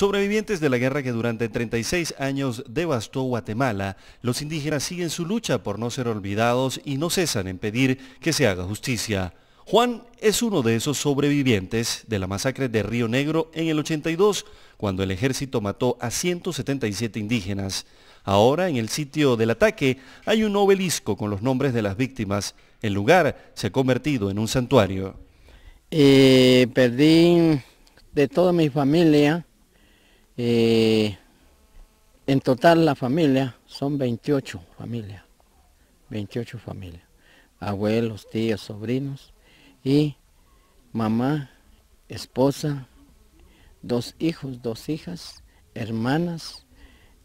Sobrevivientes de la guerra que durante 36 años devastó Guatemala, los indígenas siguen su lucha por no ser olvidados y no cesan en pedir que se haga justicia. Juan es uno de esos sobrevivientes de la masacre de Río Negro en el 82, cuando el ejército mató a 177 indígenas. Ahora, en el sitio del ataque, hay un obelisco con los nombres de las víctimas. El lugar se ha convertido en un santuario. Eh, perdí de toda mi familia, eh, en total la familia son 28 familias, 28 familias, abuelos, tíos, sobrinos y mamá, esposa, dos hijos, dos hijas, hermanas,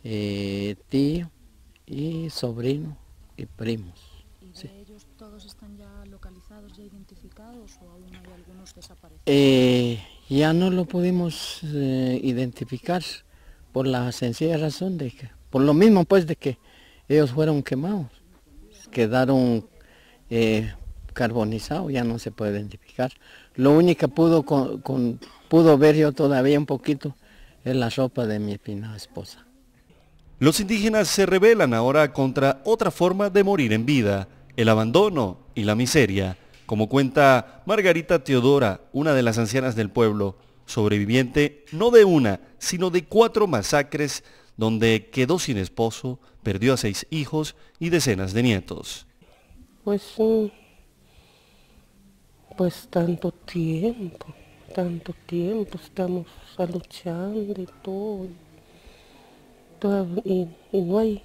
eh, tío y sobrino y primos. ¿Y de ellos todos están ya localizados, ya identificados o aún hay algunos desaparecidos? Eh, ya no lo pudimos eh, identificar por la sencilla razón de que, por lo mismo pues de que ellos fueron quemados, quedaron eh, carbonizados, ya no se puede identificar. Lo único que pudo, pudo ver yo todavía un poquito es la ropa de mi fina esposa. Los indígenas se rebelan ahora contra otra forma de morir en vida, el abandono y la miseria. Como cuenta Margarita Teodora, una de las ancianas del pueblo, sobreviviente no de una, sino de cuatro masacres donde quedó sin esposo, perdió a seis hijos y decenas de nietos. Pues eh, pues tanto tiempo, tanto tiempo estamos luchando y todo, y, no hay,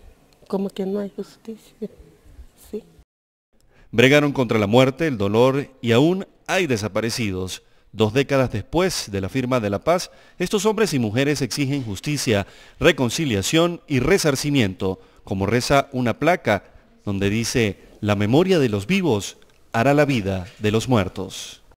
como que no hay justicia, sí. Bregaron contra la muerte, el dolor y aún hay desaparecidos. Dos décadas después de la firma de la paz, estos hombres y mujeres exigen justicia, reconciliación y resarcimiento, como reza una placa donde dice, la memoria de los vivos hará la vida de los muertos.